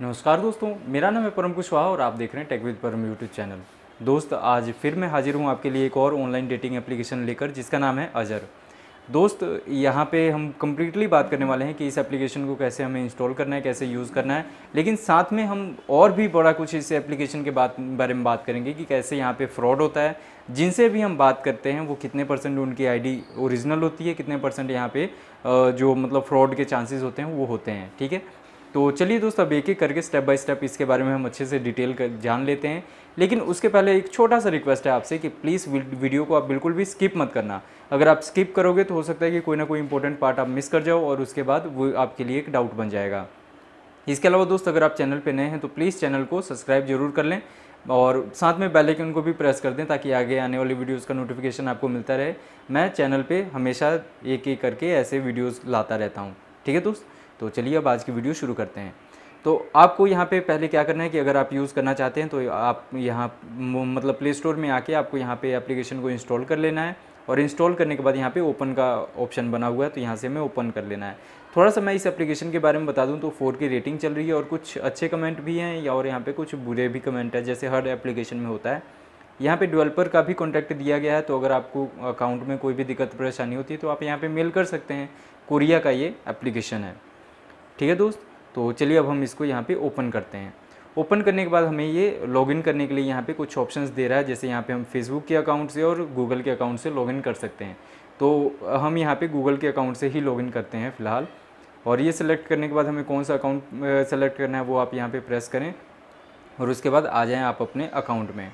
नमस्कार दोस्तों मेरा नाम है परम कुशवाहा और आप देख रहे हैं tech with Param YouTube channel दोस्त आज फिर मैं हाजिर हूँ आपके लिए एक और ऑनलाइन डेटिंग एप्लीकेशन लेकर जिसका नाम है अजर दोस्त यहाँ पे हम कम्प्लीटली बात करने वाले हैं कि इस एप्लीकेशन को कैसे हमें इंस्टॉल करना है कैसे यूज़ करना है लेकिन साथ में हम और भी बड़ा कुछ इस एप्लीकेशन के बात बारे में बात करेंगे कि कैसे यहाँ पे फ्रॉड होता है जिनसे भी हम बात करते हैं वो कितने परसेंट उनकी आईडी ओरिजिनल होती है कितने परसेंट यहाँ पे जो मतलब फ्रॉड के चांसेस होते हैं वो होते हैं ठीक है तो चलिए दोस्तों अब एक एक करके स्टेप बाय स्टेप इसके बारे में हम अच्छे से डिटेल कर जान लेते हैं लेकिन उसके पहले एक छोटा सा रिक्वेस्ट है आपसे कि प्लीज़ वीडियो को आप बिल्कुल भी स्किप मत करना अगर आप स्किप करोगे तो हो सकता है कि कोई ना कोई इंपॉर्टेंट पार्ट आप मिस कर जाओ और उसके बाद वो आपके लिए एक डाउट बन जाएगा इसके अलावा दोस्त अगर आप चैनल पर नए हैं तो प्लीज़ चैनल को सब्सक्राइब जरूर कर लें और साथ में बेल आइकन को भी प्रेस कर दें ताकि आगे आने वाली वीडियोस का नोटिफिकेशन आपको मिलता रहे मैं चैनल पे हमेशा एक एक करके ऐसे वीडियोस लाता रहता हूँ ठीक है दोस्त तो चलिए अब आज की वीडियो शुरू करते हैं तो आपको यहाँ पे पहले क्या करना है कि अगर आप यूज़ करना चाहते हैं तो आप यहाँ मतलब प्ले स्टोर में आके आपको यहाँ पे एप्लीकेशन को इंस्टॉल कर लेना है और इंस्टॉल करने के बाद यहाँ पे ओपन का ऑप्शन बना हुआ है तो यहाँ से हमें ओपन कर लेना है थोड़ा सा मैं इस एप्लीकेशन के बारे में बता दूँ तो फोर की रेटिंग चल रही है और कुछ अच्छे कमेंट भी हैं या और यहाँ पर कुछ बुरे भी कमेंट है जैसे हर एप्लीकेशन में होता है यहाँ पे डेवलपर का भी कॉन्टैक्ट दिया गया है तो अगर आपको अकाउंट में कोई भी दिक्कत परेशानी होती है तो आप यहाँ पर मेल कर सकते हैं कोरिया का ये एप्लीकेशन है ठीक है दोस्त तो चलिए अब हम इसको यहाँ पे ओपन करते हैं ओपन करने के बाद हमें ये लॉगिन करने के लिए यहाँ पे कुछ ऑप्शंस दे रहा है जैसे यहाँ पे हम फेसबुक के अकाउंट से और गूगल के अकाउंट से लॉगिन कर सकते हैं तो हम यहाँ पे गूगल के अकाउंट से ही लॉगिन करते हैं फ़िलहाल और ये सिलेक्ट करने के बाद हमें कौन सा अकाउंट सेलेक्ट करना है वो आप यहाँ पर प्रेस करें और उसके बाद आ जाएँ आप अपने अकाउंट में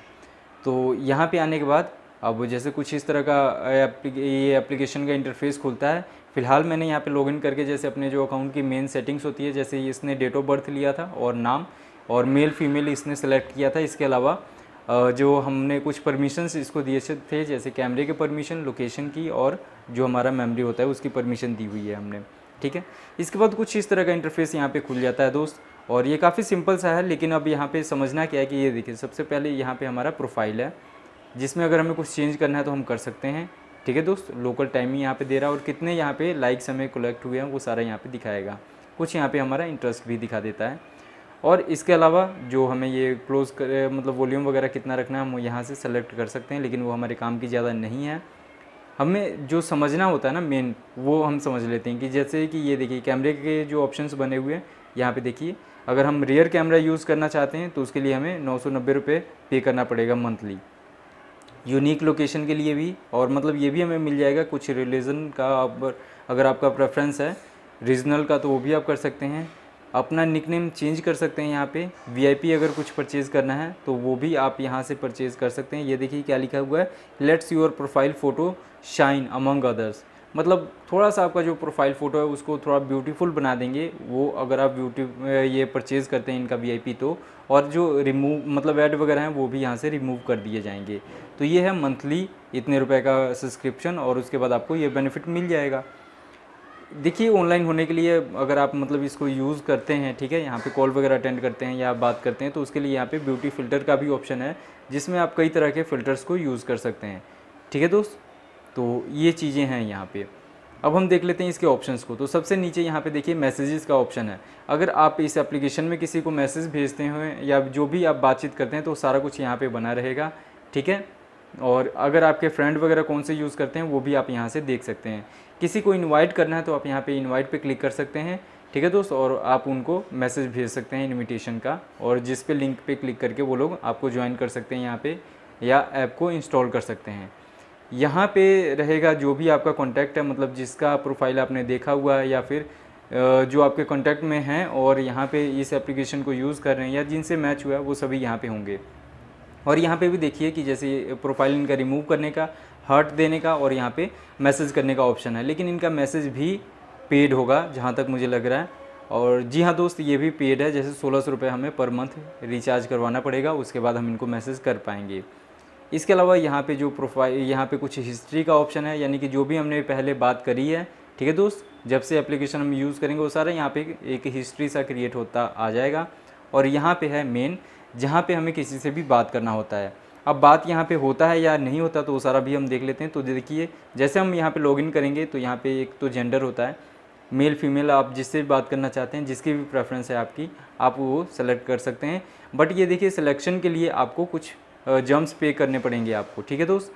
तो यहाँ पर आने के बाद अब जैसे कुछ इस तरह का ये एप्लीकेशन का इंटरफेस खुलता है फिलहाल मैंने यहाँ पे लॉगिन करके जैसे अपने जो अकाउंट की मेन सेटिंग्स होती है जैसे इसने डेट ऑफ बर्थ लिया था और नाम और मेल फीमेल इसने सेलेक्ट किया था इसके अलावा जो हमने कुछ परमिशंस इसको दिए थे जैसे कैमरे के परमिशन लोकेशन की और जो हमारा मेमरी होता है उसकी परमिशन दी हुई है हमने ठीक है इसके बाद कुछ इस तरह का इंटरफेस यहाँ पर खुल जाता है दोस्त और ये काफ़ी सिंपल सा है लेकिन अब यहाँ पर समझना क्या है कि ये देखिए सबसे पहले यहाँ पर हमारा प्रोफाइल है जिसमें अगर हमें कुछ चेंज करना है तो हम कर सकते हैं ठीक है दोस्त लोकल टाइमिंग यहाँ पे दे रहा है और कितने यहाँ पे लाइक्स हमें कलेक्ट हुए हैं वो सारा यहाँ पे दिखाएगा कुछ यहाँ पे हमारा इंटरेस्ट भी दिखा देता है और इसके अलावा जो हमें ये क्लोज कर मतलब वॉल्यूम वगैरह कितना रखना है हम यहाँ से सेलेक्ट कर सकते हैं लेकिन वो हमारे काम की ज़्यादा नहीं है हमें जो समझना होता है ना मेन वो हम समझ लेते हैं कि जैसे कि ये देखिए कैमरे के जो ऑप्शन बने हुए हैं यहाँ पर देखिए अगर हम रियर कैमरा यूज़ करना चाहते हैं तो उसके लिए हमें नौ सौ पे करना पड़ेगा मंथली यूनिक लोकेशन के लिए भी और मतलब ये भी हमें मिल जाएगा कुछ रिलीजन का आप अगर आपका प्रेफरेंस है रीजनल का तो वो भी आप कर सकते हैं अपना निकनेम चेंज कर सकते हैं यहाँ पे वीआईपी अगर कुछ परचेज़ करना है तो वो भी आप यहाँ से परचेज़ कर सकते हैं ये देखिए क्या लिखा हुआ है lets your profile photo shine among others मतलब थोड़ा सा आपका जो प्रोफाइल फ़ोटो है उसको थोड़ा ब्यूटीफुल बना देंगे वो अगर आप ब्यूटी ये परचेज़ करते हैं इनका वीआईपी तो और जो रिमूव मतलब ऐड वगैरह हैं वो भी यहाँ से रिमूव कर दिए जाएंगे तो ये है मंथली इतने रुपए का सब्सक्रिप्शन और उसके बाद आपको ये बेनिफिट मिल जाएगा देखिए ऑनलाइन होने के लिए अगर आप मतलब इसको यूज़ करते हैं ठीक है यहाँ पे कॉल वगैरह अटेंड करते हैं या बात करते हैं तो उसके लिए यहाँ पे ब्यूटी फ़िल्टर का भी ऑप्शन है जिसमें आप कई तरह के फ़िल्टर्स को यूज़ कर सकते हैं ठीक है दोस्त तो ये चीज़ें हैं यहाँ पे अब हम देख लेते हैं इसके ऑप्शंस को तो सबसे नीचे यहाँ पे देखिए मैसेजेस का ऑप्शन है अगर आप इस एप्लीकेशन में किसी को मैसेज भेजते हो या जो भी आप बातचीत करते हैं तो सारा कुछ यहाँ पे बना रहेगा ठीक है और अगर आपके फ्रेंड वगैरह कौन से यूज़ करते हैं वो भी आप यहाँ से देख सकते हैं किसी को इन्वाइट करना है तो आप यहाँ पर इन्वाइट पर क्लिक कर सकते हैं ठीक है दोस्त और आप उनको मैसेज भेज सकते हैं इन्विटेशन का और जिस पे लिंक पे क्लिक करके वो लोग आपको ज्वाइन कर सकते हैं यहाँ पे या ऐप को इंस्टॉल कर सकते हैं यहाँ पे रहेगा जो भी आपका कॉन्टैक्ट है मतलब जिसका प्रोफाइल आपने देखा हुआ है या फिर जो आपके कॉन्टैक्ट में हैं और यहाँ पे इस एप्लीकेशन को यूज़ कर रहे हैं या जिनसे मैच हुआ है वो सभी यहाँ पे होंगे और यहाँ पे भी देखिए कि जैसे प्रोफाइल इनका रिमूव करने का हर्ट देने का और यहाँ पे मैसेज करने का ऑप्शन है लेकिन इनका मैसेज भी पेड होगा जहाँ तक मुझे लग रहा है और जी हाँ दोस्त ये भी पेड है जैसे सोलह सौ हमें पर मंथ रिचार्ज करवाना पड़ेगा उसके बाद हम इनको मैसेज कर पाएंगे इसके अलावा यहाँ पे जो प्रोफाइल यहाँ पे कुछ हिस्ट्री का ऑप्शन है यानी कि जो भी हमने पहले बात करी है ठीक है दोस्त जब से एप्लीकेशन हम यूज़ करेंगे वो सारा यहाँ पे एक हिस्ट्री सा क्रिएट होता आ जाएगा और यहाँ पे है मेन जहाँ पे हमें किसी से भी बात करना होता है अब बात यहाँ पे होता है या नहीं होता तो वो सारा भी हम देख लेते हैं तो देखिए जैसे हम यहाँ पर लॉग करेंगे तो यहाँ पर एक तो जेंडर होता है मेल फीमेल आप जिससे भी बात करना चाहते हैं जिसकी भी प्रेफरेंस है आपकी आप वो सेलेक्ट कर सकते हैं बट ये देखिए सिलेक्शन के लिए आपको कुछ जम्प्स पे करने पड़ेंगे आपको ठीक है दोस्त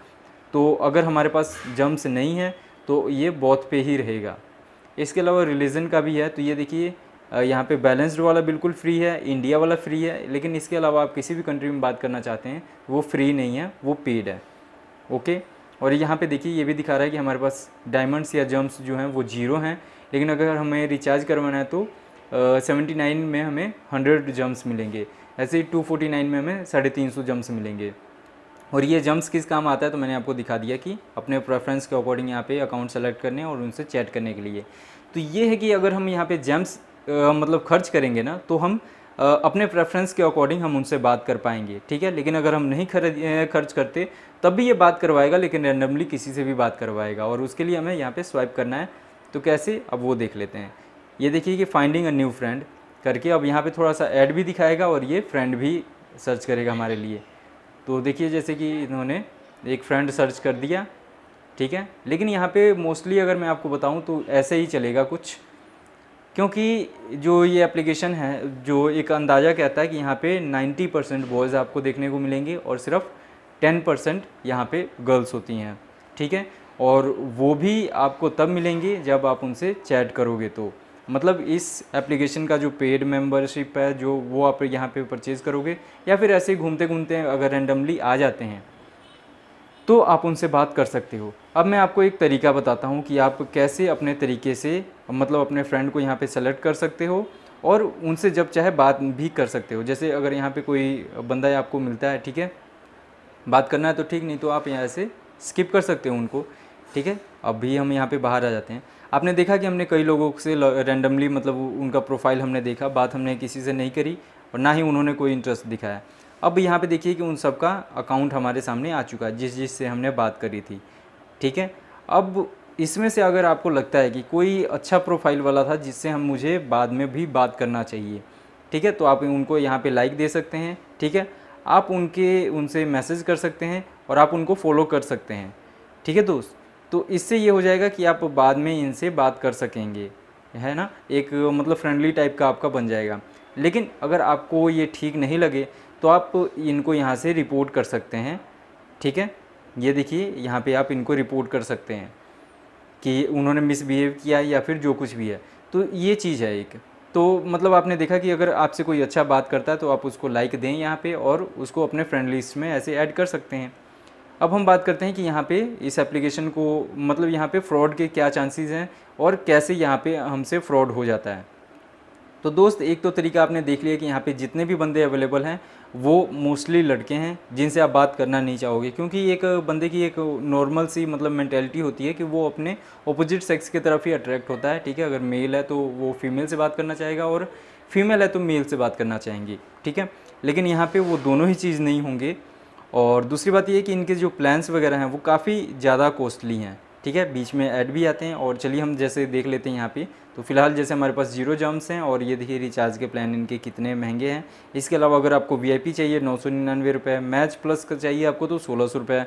तो अगर हमारे पास जम्प्स नहीं है तो ये बॉथ पे ही रहेगा इसके अलावा रिलीजन का भी है तो ये देखिए यहाँ पे बैलेंस्ड वाला बिल्कुल फ्री है इंडिया वाला फ्री है लेकिन इसके अलावा आप किसी भी कंट्री में बात करना चाहते हैं वो फ्री नहीं है वो पेड है ओके और यहाँ पे देखिए ये भी दिखा रहा है कि हमारे पास डायमंड्स या जम्प्स जो हैं वो जीरो हैं लेकिन अगर हमें रिचार्ज करवाना है तो सेवेंटी नाइन में हमें हंड्रेड जम्प्स मिलेंगे ऐसे ही 249 में हमें साढ़े तीन सौ जम्स मिलेंगे और ये जम्स किस काम आता है तो मैंने आपको दिखा दिया कि अपने प्रेफरेंस के अकॉर्डिंग यहाँ पे अकाउंट सेलेक्ट करने और उनसे चैट करने के लिए तो ये है कि अगर हम यहाँ पे जम्स मतलब खर्च करेंगे ना तो हम आ, अपने प्रेफरेंस के अकॉर्डिंग हम उनसे बात कर पाएंगे ठीक है लेकिन अगर हम नहीं खर्च खर्च करते तब भी ये बात करवाएगा लेकिन रैंडमली किसी से भी बात करवाएगा और उसके लिए हमें यहाँ पर स्वाइप करना है तो कैसे अब वो देख लेते हैं ये देखिए कि फाइंडिंग अ न्यू फ्रेंड करके अब यहाँ पे थोड़ा सा ऐड भी दिखाएगा और ये फ्रेंड भी सर्च करेगा हमारे लिए तो देखिए जैसे कि इन्होंने एक फ्रेंड सर्च कर दिया ठीक है लेकिन यहाँ पे मोस्टली अगर मैं आपको बताऊँ तो ऐसे ही चलेगा कुछ क्योंकि जो ये एप्लीकेशन है जो एक अंदाज़ा कहता है कि यहाँ पे 90 परसेंट बॉयज़ आपको देखने को मिलेंगे और सिर्फ 10 परसेंट यहाँ पर गर्ल्स होती हैं ठीक है और वो भी आपको तब मिलेंगी जब आप उनसे चैट करोगे तो मतलब इस एप्लीकेशन का जो पेड मेंबरशिप है जो वो आप यहाँ पे परचेज़ करोगे या फिर ऐसे ही घूमते घूमते अगर रेंडमली आ जाते हैं तो आप उनसे बात कर सकते हो अब मैं आपको एक तरीका बताता हूँ कि आप कैसे अपने तरीके से मतलब अपने फ्रेंड को यहाँ पे सेलेक्ट कर सकते हो और उनसे जब चाहे बात भी कर सकते हो जैसे अगर यहाँ पे कोई बंदा आपको मिलता है ठीक है बात करना है तो ठीक नहीं तो आप यहाँ से स्किप कर सकते हो उनको ठीक है अब भी हम यहाँ पे बाहर आ जाते हैं आपने देखा कि हमने कई लोगों से रैंडमली मतलब उनका प्रोफाइल हमने देखा बात हमने किसी से नहीं करी और ना ही उन्होंने कोई इंटरेस्ट दिखाया अब यहाँ पे देखिए कि उन सब का अकाउंट हमारे सामने आ चुका है जिस जिस से हमने बात करी थी ठीक है अब इसमें से अगर आपको लगता है कि कोई अच्छा प्रोफाइल वाला था जिससे हम मुझे बाद में भी बात करना चाहिए ठीक है तो आप उनको यहाँ पर लाइक दे सकते हैं ठीक है आप उनके उनसे मैसेज कर सकते हैं और आप उनको फॉलो कर सकते हैं ठीक है दोस्त तो इससे ये हो जाएगा कि आप बाद में इनसे बात कर सकेंगे है ना एक मतलब फ्रेंडली टाइप का आपका बन जाएगा लेकिन अगर आपको ये ठीक नहीं लगे तो आप इनको यहाँ से रिपोर्ट कर सकते हैं ठीक है ये देखिए यहाँ पे आप इनको रिपोर्ट कर सकते हैं कि उन्होंने मिसबिहेव किया या फिर जो कुछ भी है तो ये चीज़ है एक तो मतलब आपने देखा कि अगर आपसे कोई अच्छा बात करता है तो आप उसको लाइक दें यहाँ पे और उसको अपने फ्रेंड लिस्ट में ऐसे ऐड कर सकते हैं अब हम बात करते हैं कि यहाँ पे इस एप्लीकेशन को मतलब यहाँ पे फ्रॉड के क्या चांसेस हैं और कैसे यहाँ पे हमसे फ्रॉड हो जाता है तो दोस्त एक तो तरीका आपने देख लिया कि यहाँ पे जितने भी बंदे अवेलेबल हैं वो मोस्टली लड़के हैं जिनसे आप बात करना नहीं चाहोगे क्योंकि एक बंदे की एक नॉर्मल सी मतलब मैंटेलिटी होती है कि वो अपने ऑपोजिट सेक्स की तरफ ही अट्रैक्ट होता है ठीक है अगर मेल है तो वो फीमेल से बात करना चाहेगा और फीमेल है तो मेल से बात करना चाहेंगी ठीक है लेकिन यहाँ पर वो दोनों ही चीज़ नहीं होंगे और दूसरी बात ये कि इनके जो प्लान्स वगैरह हैं वो काफ़ी ज़्यादा कॉस्टली हैं ठीक है बीच में ऐड भी आते हैं और चलिए हम जैसे देख लेते हैं यहाँ पे तो फिलहाल जैसे हमारे पास जीरो जम्स हैं और ये देखिए रिचार्ज के प्लान इनके कितने महंगे हैं इसके अलावा अगर आपको वीआईपी चाहिए नौ सौ निन्यानवे रुपये मैच प्लस का चाहिए आपको तो सोलह सौ रुपये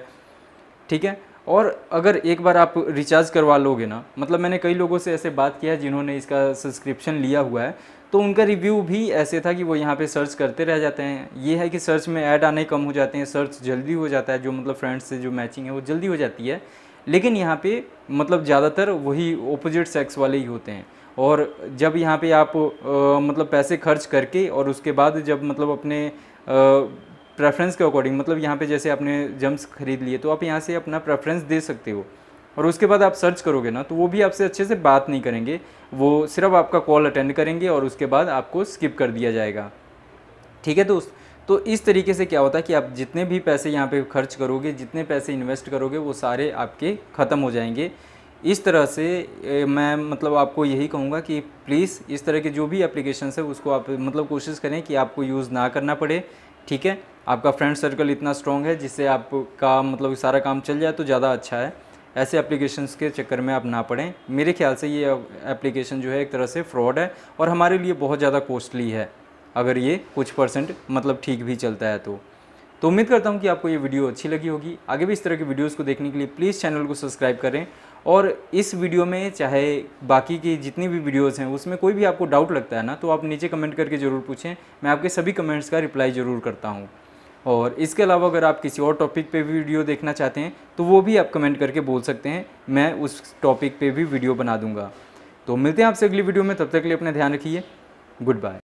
ठीक है और अगर एक बार आप रिचार्ज करवा लोगे ना मतलब मैंने कई लोगों से ऐसे बात किया है जिन्होंने इसका सब्सक्रिप्शन लिया हुआ है तो उनका रिव्यू भी ऐसे था कि वो यहाँ पे सर्च करते रह जाते हैं ये है कि सर्च में ऐड आने कम हो जाते हैं सर्च जल्दी हो जाता है जो मतलब फ्रेंड्स से जो मैचिंग है वो जल्दी हो जाती है लेकिन यहाँ पर मतलब ज़्यादातर वही ओपोजिट सेक्स वाले ही होते हैं और जब यहाँ पर आप आ, मतलब पैसे खर्च करके और उसके बाद जब मतलब अपने आ, प्रेफरेंस के अकॉर्डिंग मतलब यहाँ पे जैसे आपने जम्प्स खरीद लिए तो आप यहाँ से अपना प्रेफरेंस दे सकते हो और उसके बाद आप सर्च करोगे ना तो वो भी आपसे अच्छे से बात नहीं करेंगे वो सिर्फ आपका कॉल अटेंड करेंगे और उसके बाद आपको स्किप कर दिया जाएगा ठीक है दोस्त तो इस तरीके से क्या होता है कि आप जितने भी पैसे यहाँ पे खर्च करोगे जितने पैसे इन्वेस्ट करोगे वो सारे आपके ख़त्म हो जाएंगे इस तरह से मैं मतलब आपको यही कहूँगा कि प्लीज़ इस तरह के जो भी एप्लीकेशन है उसको आप मतलब कोशिश करें कि आपको यूज़ ना करना पड़े ठीक है आपका फ्रेंड सर्कल इतना स्ट्रॉन्ग है जिससे आपका मतलब सारा काम चल जाए तो ज़्यादा अच्छा है ऐसे एप्लीकेशंस के चक्कर में आप ना पड़ें मेरे ख्याल से ये एप्लीकेशन जो है एक तरह से फ्रॉड है और हमारे लिए बहुत ज़्यादा कॉस्टली है अगर ये कुछ परसेंट मतलब ठीक भी चलता है तो तो उम्मीद करता हूँ कि आपको ये वीडियो अच्छी लगी होगी आगे भी इस तरह की वीडियोस को देखने के लिए प्लीज़ चैनल को सब्सक्राइब करें और इस वीडियो में चाहे बाकी की जितनी भी वीडियोस हैं उसमें कोई भी आपको डाउट लगता है ना तो आप नीचे कमेंट करके ज़रूर पूछें मैं आपके सभी कमेंट्स का रिप्लाई ज़रूर करता हूँ और इसके अलावा अगर आप किसी और टॉपिक पे भी वीडियो देखना चाहते हैं तो वो भी आप कमेंट करके बोल सकते हैं मैं उस टॉपिक पे भी वीडियो बना दूंगा तो मिलते हैं आपसे अगली वीडियो में तब तक के लिए अपना ध्यान रखिए गुड बाय